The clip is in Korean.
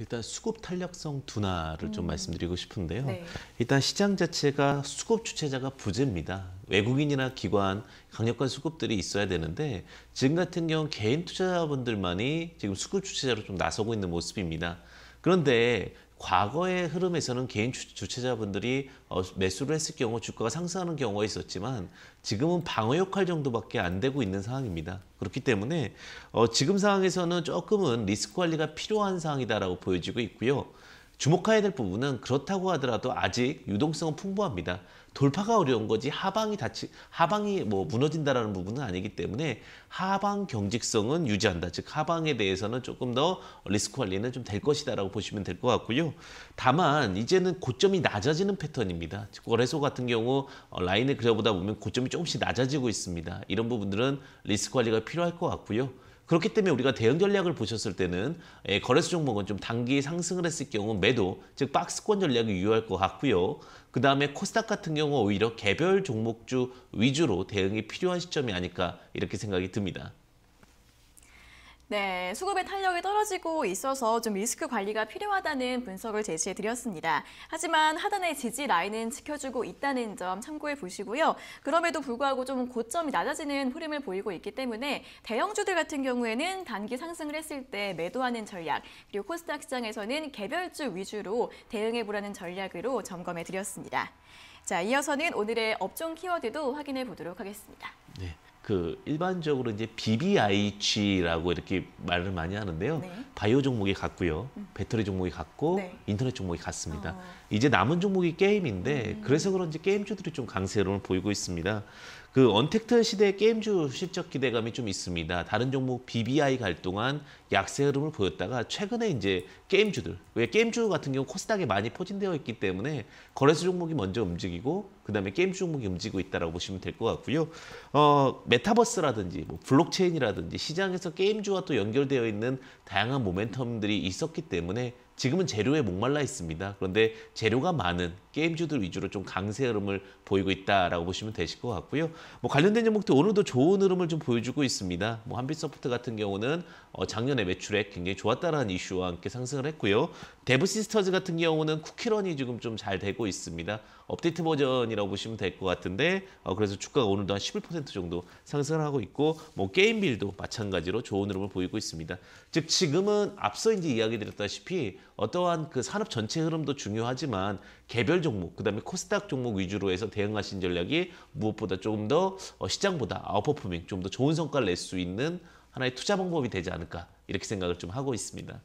일단 수급 탄력성 둔화를 음. 좀 말씀드리고 싶은데요. 네. 일단 시장 자체가 수급 주체자가 부재입니다. 외국인이나 기관, 강력한 수급들이 있어야 되는데 지금 같은 경우 개인 투자자분들만이 지금 수급 주체자로 좀 나서고 있는 모습입니다. 그런데 과거의 흐름에서는 개인 주체자분들이 어, 매수를 했을 경우 주가가 상승하는 경우가 있었지만 지금은 방어 역할 정도밖에 안 되고 있는 상황입니다. 그렇기 때문에 어, 지금 상황에서는 조금은 리스크 관리가 필요한 상황이다라고 보여지고 있고요. 주목해야 될 부분은 그렇다고 하더라도 아직 유동성은 풍부합니다. 돌파가 어려운 거지 하방이 다치 하방이 뭐 무너진다라는 부분은 아니기 때문에 하방 경직성은 유지한다. 즉 하방에 대해서는 조금 더 리스크 관리는 좀 될 것이다라고 보시면 될 것 같고요. 다만 이제는 고점이 낮아지는 패턴입니다. 즉 거래소 같은 경우 어, 라인을 그려보다 보면 고점이 조금씩 낮아지고 있습니다. 이런 부분들은 리스크 관리가 필요할 것 같고요. 그렇기 때문에 우리가 대응 전략을 보셨을 때는 예, 거래소 종목은 좀 단기 상승을 했을 경우 매도, 즉 박스권 전략이 유효할 것 같고요. 그 다음에 코스닥 같은 경우 오히려 개별 종목주 위주로 대응이 필요한 시점이 아닐까 이렇게 생각이 듭니다. 네, 수급의 탄력이 떨어지고 있어서 좀 리스크 관리가 필요하다는 분석을 제시해 드렸습니다. 하지만 하단의 지지 라인은 지켜주고 있다는 점 참고해 보시고요. 그럼에도 불구하고 좀 고점이 낮아지는 흐름을 보이고 있기 때문에 대형주들 같은 경우에는 단기 상승을 했을 때 매도하는 전략, 그리고 코스닥 시장에서는 개별주 위주로 대응해 보라는 전략으로 점검해 드렸습니다. 자, 이어서는 오늘의 업종 키워드도 확인해 보도록 하겠습니다. 그 일반적으로 이제 BBIH라고 이렇게 말을 많이 하는데요. 네. 바이오 종목이 같고요. 음. 배터리 종목이 같고 네. 인터넷 종목이 같습니다. 어. 이제 남은 종목이 게임인데 음. 그래서 그런지 게임주들이 좀 강세로는 보이고 있습니다. 그 언택트 시대 게임주 실적 기대감이 좀 있습니다. 다른 종목 BBI 갈 동안 약세 흐름을 보였다가 최근에 이제 게임주들, 왜 게임주 같은 경우 코스닥에 많이 포진되어 있기 때문에 거래소 종목이 먼저 움직이고 그다음에 게임주 종목이 움직이고 있다라고 보시면 될 것 같고요. 어, 메타버스라든지 뭐 블록체인이라든지 시장에서 게임주와 또 연결되어 있는 다양한 모멘텀들이 있었기 때문에 지금은 재료에 목말라 있습니다. 그런데 재료가 많은 게임주들 위주로 좀 강세 흐름을 보이고 있다라고 보시면 되실 것 같고요. 뭐 관련된 종목들 오늘도 좋은 흐름을 좀 보여주고 있습니다. 뭐 한빛소프트 같은 경우는 어, 작년에 매출액 굉장히 좋았다라는 이슈와 함께 상승을 했고요. 데브시스터즈 같은 경우는 쿠키런이 지금 좀 잘 되고 있습니다. 업데이트 버전이라고 보시면 될 것 같은데 어, 그래서 주가가 오늘도 한 11% 정도 상승을 하고 있고 뭐 게임빌도 마찬가지로 좋은 흐름을 보이고 있습니다. 즉 지금은 앞서 이제 이야기 드렸다시피 어떠한 그 산업 전체 흐름도 중요하지만 개별 종목 그다음에 코스닥 종목 위주로 해서 대응하신 전략이 무엇보다 조금 더더 어, 시장보다 아웃퍼포밍 좀 더 좋은 성과를 낼 수 있는 하나의 투자 방법이 되지 않을까 이렇게 생각을 좀 하고 있습니다.